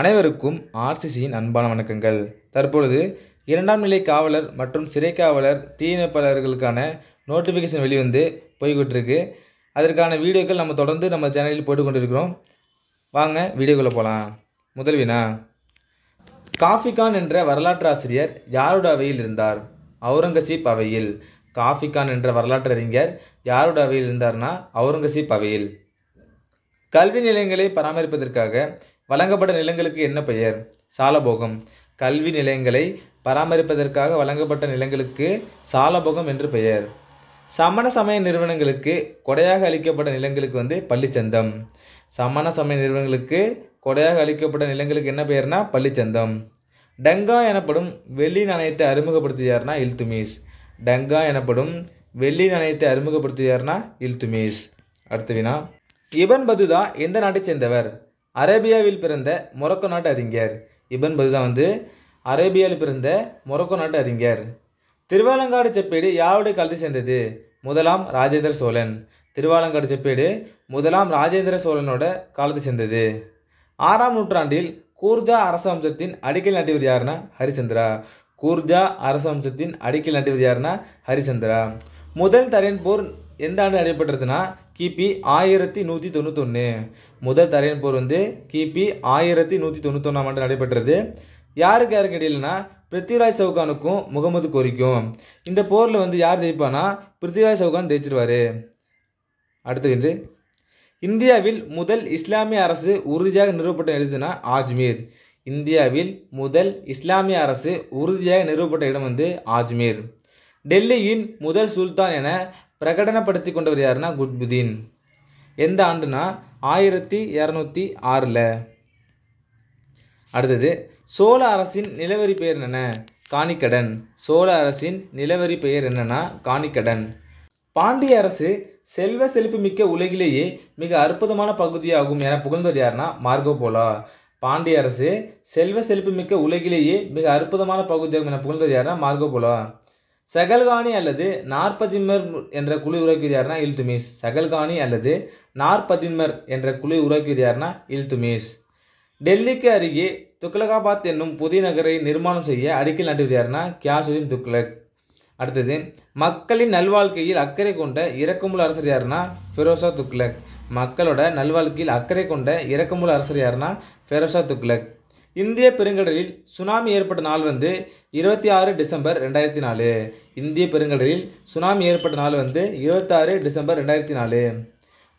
அனைவருக்கும் ஆர்சிசியின் அன்பான வணக்கங்கள் தற்பொழுது இரண்டாம் நிலை காவலர் மற்றும் சிறை காவலர் தீயணைப்பாளர்களுக்கான நோட்டிஃபிகேஷன் வெளிவந்து போய்கிட்டிருக்கு அதற்கான வீடியோக்கள் நம்ம தொடர்ந்து நம்ம சேனலில் போட்டுக்கொண்டிருக்கிறோம் வாங்க வீடியோக்குள்ளே போகலாம் முதல்வினா காஃபிகான் என்ற வரலாற்று ஆசிரியர் யாரோட அவையில் இருந்தார் அவுரங்கசீப் அவையில் காஃபிகான் என்ற வரலாற்று அறிஞர் யாரோட அவையில் இருந்தார்னா அவுரங்கசீப் அவையில் கல்வி நிலையங்களை பராமரிப்பதற்காக வழங்கப்பட்ட நிலங்களுக்கு என்ன பெயர் சாலபோகம் கல்வி நிலையங்களை பராமரிப்பதற்காக வழங்கப்பட்ட நிலங்களுக்கு சாலபோகம் என்று பெயர் சமண சமய நிறுவனங்களுக்கு கொடையாக அளிக்கப்பட்ட நிலங்களுக்கு வந்து பள்ளிச்சந்தம் சமண சமய நிறுவனங்களுக்கு கொடையாக அளிக்கப்பட்ட நிலங்களுக்கு என்ன பெயர்னா பள்ளிச்சந்தம் டங்கா எனப்படும் வெள்ளி நாணயத்தை அறிமுகப்படுத்தியார்னா இல்துமீஸ் டங்கா எனப்படும் வெள்ளி நாணயத்தை அறிமுகப்படுத்தியார்னா இல்துமீஸ் அடுத்த வினா இவன் பதுதா எந்த நாட்டை சேர்ந்தவர் அரேபியாவில் பிறந்த மொரக்கோ நாட்டு அறிஞர் இபன் பதுதா வந்து அரேபியாவில் பிறந்த மொரக்கோ நாட்டு அறிஞர் திருவாலங்காடு செப்பேடு யாருடைய கலந்து சேர்ந்தது முதலாம் ராஜேந்திர சோழன் திருவாலங்காடு செப்பேடு முதலாம் ராஜேந்திர சோழனோட கலந்து சேர்ந்தது ஆறாம் நூற்றாண்டில் கூர்ஜா அரச வம்சத்தின் அடிக்கல் நாட்டியவர் யாருன்னா ஹரிச்சந்திரா கூர்ஜா வம்சத்தின் அடிக்கல் நாட்டியவர் யாருன்னா ஹரிச்சந்திரா முதல் தரையன் போர் எந்த ஆண்டு நடைபெற்றதுன்னா கிபி ஆயிரத்தி நூற்றி தொண்ணூத்தொன்று முதல் தரையன் போர் வந்து கிபி ஆயிரத்தி நூற்றி தொண்ணூத்தொன்னாம் ஆண்டு நடைபெற்றது யாருக்கு யாருக்கு இடையிலனா பிருத்திவிராஜ் சவுகானுக்கும் முகமது கோரிக்கும் இந்த போரில் வந்து யார் ஜெயிப்பானா பிருத்திவிராஜ் சவுகான் ஜெயிச்சிருவார் அடுத்து வந்து இந்தியாவில் முதல் இஸ்லாமிய அரசு உறுதியாக நிறுவப்பட்ட எழுதுனா ஆஜ்மீர் இந்தியாவில் முதல் இஸ்லாமிய அரசு உறுதியாக நிறுவப்பட்ட இடம் வந்து ஆஜ்மீர் டெல்லியின் முதல் சுல்தான் என பிரகடனப்படுத்தி கொண்டவர் யாருன்னா குட்புதீன் எந்த ஆண்டுனா ஆயிரத்தி இரநூத்தி ஆறில் அடுத்தது சோழ அரசின் நிலவரி பெயர் என்னென்ன காணிக்கடன் சோழ அரசின் நிலவரி பெயர் என்னென்னா காணிக்கடன் பாண்டிய அரசு செல்வ செழிப்பு மிக்க உலகிலேயே மிக அற்புதமான பகுதியாகும் என புகழ்ந்தவர் யாருன்னா மார்கோ போலா பாண்டிய அரசு செல்வ செழிப்பு மிக்க உலகிலேயே மிக அற்புதமான பகுதியாகும் என புகழ்ந்தவர் யாருன்னா மார்கோ போலா செகல்கானி அல்லது நாற்பதிமர் என்ற குழு உறவுக்கு யாருன்னா இல்துமிஸ் செகல்கானி அல்லது நாற்பதிமர் என்ற குழு உறவுக்கு யாருன்னா இல்துமிஸ் டெல்லிக்கு அருகே துக்லகாபாத் என்னும் புதிய நகரை நிர்மாணம் செய்ய அடிக்கல் நாட்டுகிறார்னா யாருன்னா கியாசுதீன் துக்லக் அடுத்தது மக்களின் நல்வாழ்க்கையில் அக்கறை கொண்ட இறக்கமுள்ள அரசர் யாருன்னா ஃபெரோசா துக்லக் மக்களோட நல்வாழ்க்கையில் அக்கறை கொண்ட இறக்கமுள்ள அரசர் யாருன்னா ஃபெரோசா துக்லக் இந்திய பெருங்கடலில் சுனாமி ஏற்பட்ட நாள் வந்து இருபத்தி ஆறு டிசம்பர் ரெண்டாயிரத்தி நாலு இந்திய பெருங்கடலில் சுனாமி ஏற்பட்ட நாள் வந்து இருபத்தாறு டிசம்பர் ரெண்டாயிரத்தி நாலு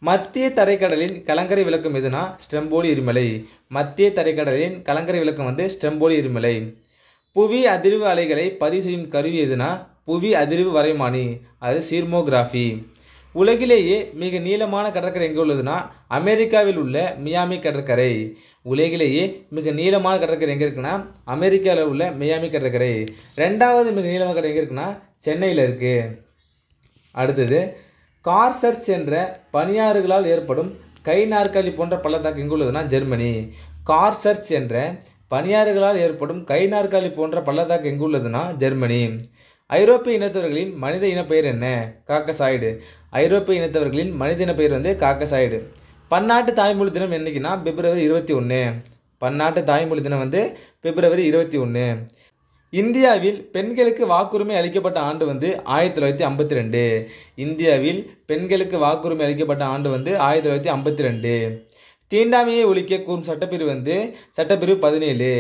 மத்திய தரைக்கடலின் கலங்கரை விளக்கம் எதுனா ஸ்டெம்போலி இருமலை மத்திய தரைக்கடலின் கலங்கரை விளக்கம் வந்து ஸ்டெம்போலி இருமலை புவி அதிர்வு அலைகளை பதிவு செய்யும் கருவி எதுனா புவி அதிர்வு வரைமானி அது சீர்மோகிராஃபி உலகிலேயே மிக நீளமான கடற்கரை எங்கே உள்ளதுன்னா அமெரிக்காவில் உள்ள மியாமி கடற்கரை உலகிலேயே மிக நீளமான கடற்கரை எங்கே இருக்குன்னா அமெரிக்காவில் உள்ள மியாமி கடற்கரை ரெண்டாவது மிக நீளமான கடை எங்கே இருக்குன்னா சென்னையில் இருக்குது அடுத்தது கார்சர்ச் என்ற பனியாறுகளால் ஏற்படும் கை நாற்காலி போன்ற பள்ளத்தாக்கு எங்கே உள்ளதுன்னா ஜெர்மனி கார்சர்ச் என்ற பனியாறுகளால் ஏற்படும் கை நாற்காலி போன்ற பள்ளத்தாக்கு உள்ளதுன்னா ஜெர்மனி ஐரோப்பிய இனத்தவர்களின் மனித இனப்பெயர் என்ன காக்கசாய்டு ஐரோப்பிய இனத்தவர்களின் மனிதின பெயர் வந்து காக்கசாய்டு பன்னாட்டு தாய்மொழி தினம் என்னைக்குன்னா பிப்ரவரி இருபத்தி ஒன்று பன்னாட்டு தாய்மொழி தினம் வந்து பிப்ரவரி இருபத்தி ஒன்று இந்தியாவில் பெண்களுக்கு வாக்குரிமை அளிக்கப்பட்ட ஆண்டு வந்து ஆயிரத்தி தொள்ளாயிரத்தி ஐம்பத்தி ரெண்டு இந்தியாவில் பெண்களுக்கு வாக்குரிமை அளிக்கப்பட்ட ஆண்டு வந்து ஆயிரத்தி தொள்ளாயிரத்தி ஐம்பத்தி ரெண்டு தீண்டாமையை ஒழிக்க கூறும் சட்டப்பிரிவு வந்து சட்டப்பிரிவு பதினேழு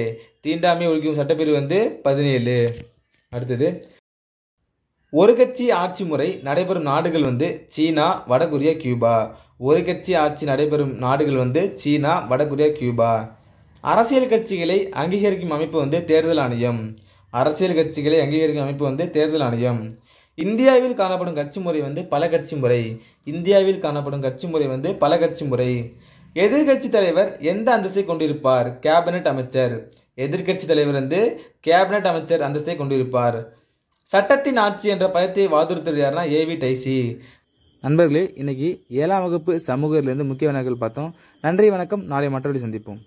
தீண்டாமையை ஒழிக்கும் சட்டப்பிரிவு வந்து பதினேழு அடுத்தது ஒரு கட்சி ஆட்சி முறை நடைபெறும் நாடுகள் வந்து சீனா வடகொரியா கியூபா ஒரு கட்சி ஆட்சி நடைபெறும் நாடுகள் வந்து சீனா வடகொரியா கியூபா அரசியல் கட்சிகளை அங்கீகரிக்கும் அமைப்பு வந்து தேர்தல் ஆணையம் அரசியல் கட்சிகளை அங்கீகரிக்கும் அமைப்பு வந்து தேர்தல் ஆணையம் இந்தியாவில் காணப்படும் கட்சி முறை வந்து பல கட்சி முறை இந்தியாவில் காணப்படும் கட்சி முறை வந்து பல கட்சி முறை எதிர்கட்சி தலைவர் எந்த அந்தஸ்தை கொண்டிருப்பார் கேபினட் அமைச்சர் எதிர்கட்சி தலைவர் வந்து கேபினட் அமைச்சர் அந்தஸ்தை கொண்டிருப்பார் சட்டத்தின் ஆட்சி என்ற பயத்தை வாதுறுத்துறாருனா ஏவி டைசி நண்பர்களே இன்னைக்கு ஏழாம் வகுப்பு சமூகத்திலிருந்து முக்கிய வினாக்கள் பார்த்தோம் நன்றி வணக்கம் நாளை மற்றபடி சந்திப்போம்